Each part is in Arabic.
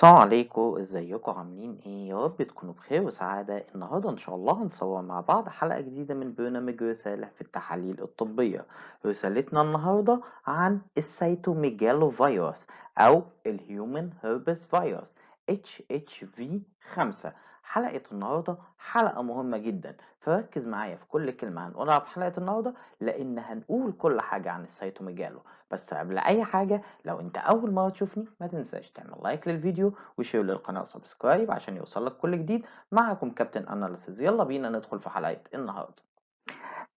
السلام عليكم ازيكم عاملين ايه يا رب تكونوا بخير وسعادة النهاردة ان شاء الله هنصور مع بعض حلقة جديدة من برنامج رسالة في التحاليل الطبية رسالتنا النهاردة عن السيتوميجالو فيروس او الهيومن هربس فيروس HHV 5 حلقة النهاردة حلقة مهمة جدا فركز معايا في كل كلمة هنقولها في حلقة النهاردة لأن هنقول كل حاجة عن السيتوميجالو بس قبل أي حاجة لو أنت أول مرة تشوفني ما تنساش تعمل لايك للفيديو وشير للقناة وسبسكرايب عشان يوصلك كل جديد معكم كابتن أناليسيز يلا بينا ندخل في حلقة النهاردة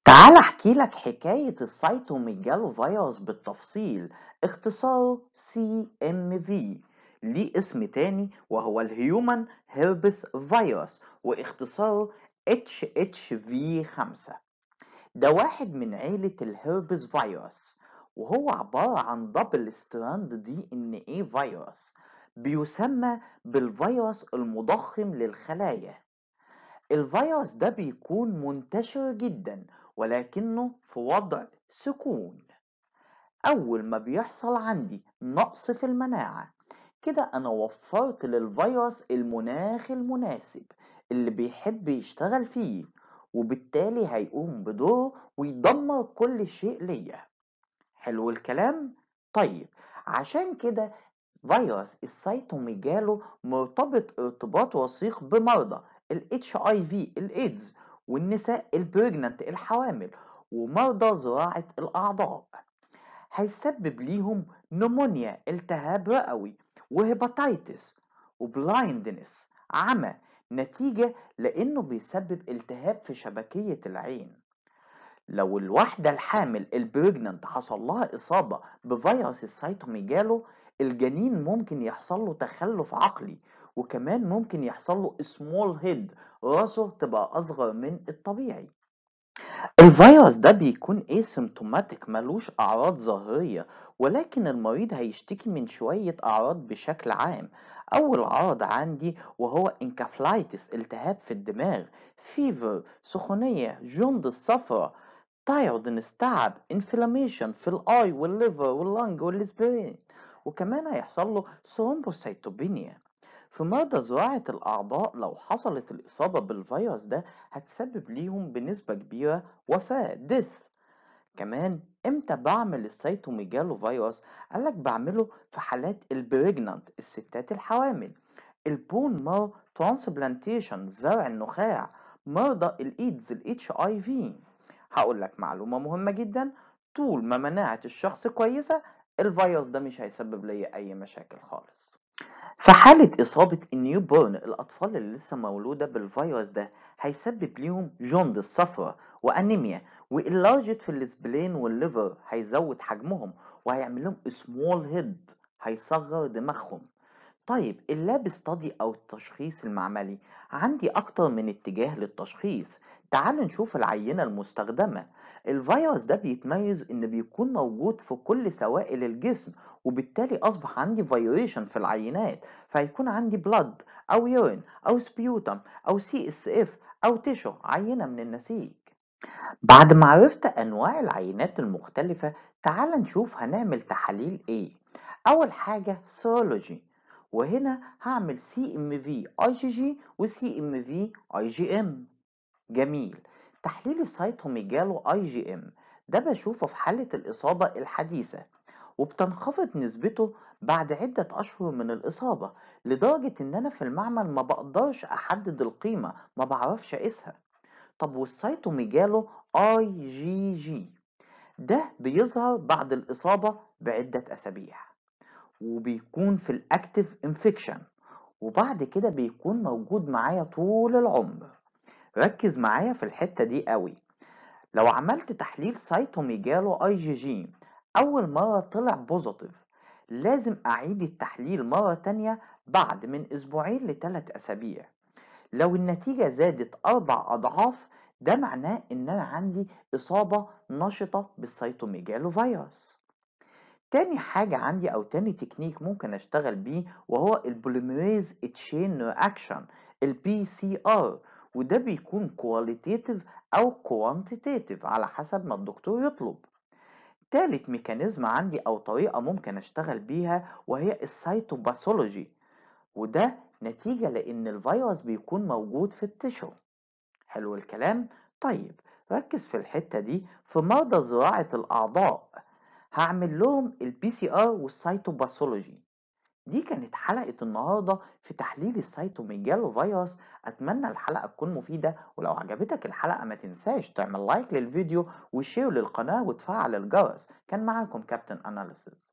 تعال احكي لك حكاية السيتوميجالو فيروس بالتفصيل اختصاره سي ام في ليه اسم تاني وهو الهيومن هيربس فيروس واختصاره HHV5 ده واحد من عيلة الهيربس فيروس وهو عبارة عن دبل ستراند دي ان ايه فيروس بيسمى بالفيروس المضخم للخلايا الفيروس ده بيكون منتشر جدا ولكنه في وضع سكون أول ما بيحصل عندي نقص في المناعة كده أنا وفرت للفيروس المناخ المناسب اللي بيحب يشتغل فيه وبالتالي هيقوم بدوره ويدمر كل شيء ليا حلو الكلام؟ طيب عشان كده فيروس السيتوميجالو مرتبط ارتباط وثيق بمرضى ال HIV الايدز والنساء البريجننت الحوامل ومرضى زراعة الأعضاء هيسبب ليهم نمونيا التهاب رئوي وهيباتايتس وبلايندنس عمى نتيجة لأنه بيسبب التهاب في شبكية العين لو الوحدة الحامل البريجننت حصل لها إصابة بفيروس السيتوميجالو الجنين ممكن يحصل له تخلف عقلي وكمان ممكن يحصل له سمول هيد راسه تبقى أصغر من الطبيعي الفيروس ده بيكون asymptomatic ملوش أعراض ظاهرية ولكن المريض هيشتكي من شوية أعراض بشكل عام أول عرض عندي وهو انكافلايتس التهاب في الدماغ فيفر سخونية جند الصفرا تايرد تعب inflammation في الأي والليفر واللنج والسبرين وكمان هيحصل له thrombocytopenia مرضى زراعه الأعضاء لو حصلت الإصابة بالفيروس ده هتسبب ليهم بنسبة كبيرة وفاة ديث كمان امتى بعمل السيتوميجالو فيروس قالك بعمله في حالات البريجنانت الستات الحوامل البون مار ترانسبلانتيشن زرع النخاع مرضى الايدز الاتش اي في هقول لك معلومه مهمه جدا طول ما مناعه الشخص كويسه الفيروس ده مش هيسبب لي اي مشاكل خالص في حالة إصابة النيو بورن الأطفال اللي لسه مولودة بالفيروس ده هيسبب ليهم جوند الصفرة وأنيميا وإلاجت في السبلين والليفر هيزود حجمهم وهيعمل لهم سمول هيد هيصغر دماغهم طيب اللاب ستادي أو التشخيص المعملي عندي أكتر من اتجاه للتشخيص تعال نشوف العينة المستخدمة الفيروس ده بيتميز إن بيكون موجود في كل سوائل الجسم وبالتالي أصبح عندي فيريشن في العينات فهيكون عندي بلد أو يورين أو سبيوتم أو سي اس اف أو تيشو عينة من النسيج بعد ما عرفت أنواع العينات المختلفة تعال نشوف هنعمل تحاليل إيه أول حاجة سيرولوجي وهنا هعمل سي ام في اي جي جي وسي ام في اي جي ام جميل تحليل السيتوميجالو اي جي ام ده بشوفه في حالة الإصابة الحديثة وبتنخفض نسبته بعد عدة أشهر من الإصابة لدرجة إن أنا في المعمل ما بقدرش أحدد القيمة ما بعرفش أقيسها طب والسيتوميجالو اي جي جي ده بيظهر بعد الإصابة بعدة أسابيع وبيكون في الأكتف انفكشن وبعد كده بيكون موجود معايا طول العمر ركز معايا في الحتة دي قوي لو عملت تحليل سيتوميجالو اي جي جي أول مرة طلع بوزيتيف لازم أعيد التحليل مرة تانية بعد من أسبوعين لتلات أسابيع لو النتيجة زادت أربع أضعاف ده معناه إن أنا عندي إصابة نشطة بالسيتوميجالو فيروس تاني حاجة عندي أو تاني تكنيك ممكن أشتغل بيه وهو البوليميريز تشين رياكشن البي سي ار وده بيكون كواليتاتيف أو كوانتيتاتيف على حسب ما الدكتور يطلب تالت ميكانيزم عندي أو طريقة ممكن أشتغل بيها وهي السيتوباثولوجي وده نتيجة لأن الفيروس بيكون موجود في التشو حلو الكلام؟ طيب ركز في الحتة دي في مرضى زراعة الأعضاء هعمل لهم البي سي ار والسيتوباثولوجي دي كانت حلقة النهاردة في تحليل السيتوميجالو فيروس أتمنى الحلقة تكون مفيدة ولو عجبتك الحلقة ما تنساش تعمل لايك للفيديو وشير للقناة وتفعل الجرس كان معاكم كابتن أناليسيز